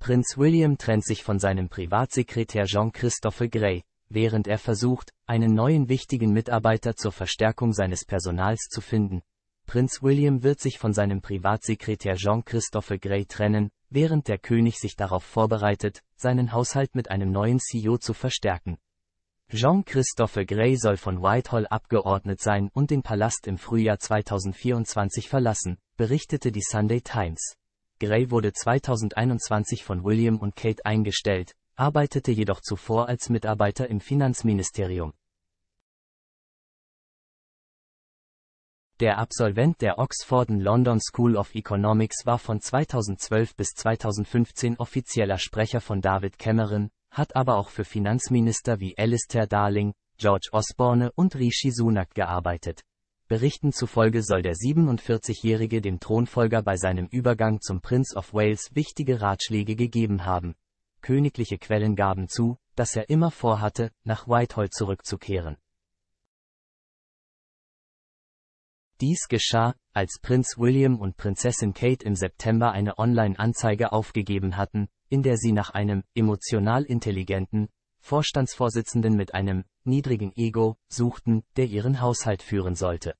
Prinz William trennt sich von seinem Privatsekretär Jean-Christophe Grey, während er versucht, einen neuen wichtigen Mitarbeiter zur Verstärkung seines Personals zu finden. Prinz William wird sich von seinem Privatsekretär Jean-Christophe Grey trennen, während der König sich darauf vorbereitet, seinen Haushalt mit einem neuen CEO zu verstärken. Jean-Christophe Grey soll von Whitehall abgeordnet sein und den Palast im Frühjahr 2024 verlassen, berichtete die Sunday Times. Gray wurde 2021 von William und Kate eingestellt, arbeitete jedoch zuvor als Mitarbeiter im Finanzministerium. Der Absolvent der Oxford London School of Economics war von 2012 bis 2015 offizieller Sprecher von David Cameron, hat aber auch für Finanzminister wie Alistair Darling, George Osborne und Rishi Sunak gearbeitet. Berichten zufolge soll der 47-Jährige dem Thronfolger bei seinem Übergang zum Prince of Wales wichtige Ratschläge gegeben haben. Königliche Quellen gaben zu, dass er immer vorhatte, nach Whitehall zurückzukehren. Dies geschah, als Prinz William und Prinzessin Kate im September eine Online-Anzeige aufgegeben hatten, in der sie nach einem emotional intelligenten, Vorstandsvorsitzenden mit einem niedrigen Ego suchten, der ihren Haushalt führen sollte.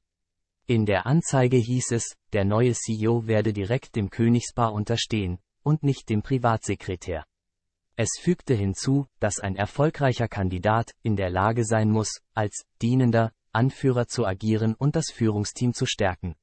In der Anzeige hieß es, der neue CEO werde direkt dem Königspaar unterstehen und nicht dem Privatsekretär. Es fügte hinzu, dass ein erfolgreicher Kandidat in der Lage sein muss, als dienender Anführer zu agieren und das Führungsteam zu stärken.